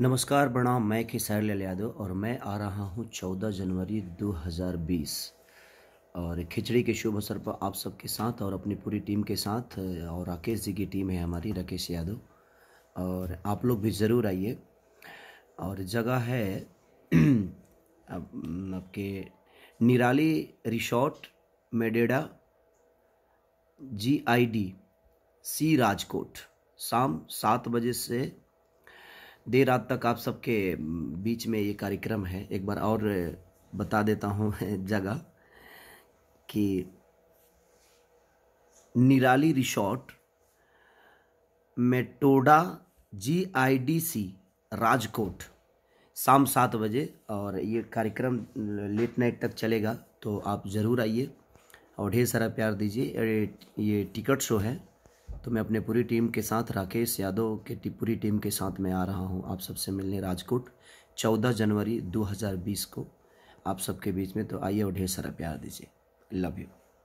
नमस्कार प्रणाम मैं खेसारी लाल यादव और मैं आ रहा हूँ 14 जनवरी 2020 और खिचड़ी के शुभ अवसर पर आप सबके साथ और अपनी पूरी टीम के साथ और राकेश जी की टीम है हमारी राकेश यादव और आप लोग भी ज़रूर आइए और जगह है आपके Nirali resort Metoda G I D C Rajkot शाम सात बजे से देर रात तक आप सबके बीच में ये कार्यक्रम है एक बार और बता देता हूँ जगह कि Nirali resort Metoda G I D C Rajkot शाम सात बजे और ये कार्यक्रम लेट नाइट तक चलेगा तो आप ज़रूर आइए और ढेर सारा प्यार दीजिए ये टिकट शो है तो मैं अपने पूरी टीम के साथ राकेश यादव के पूरी टीम के साथ मैं आ रहा हूँ आप सबसे मिलने राजकोट 14 जनवरी 2020 को आप सबके बीच में तो आइए और ढेर सारा प्यार दीजिए लव यू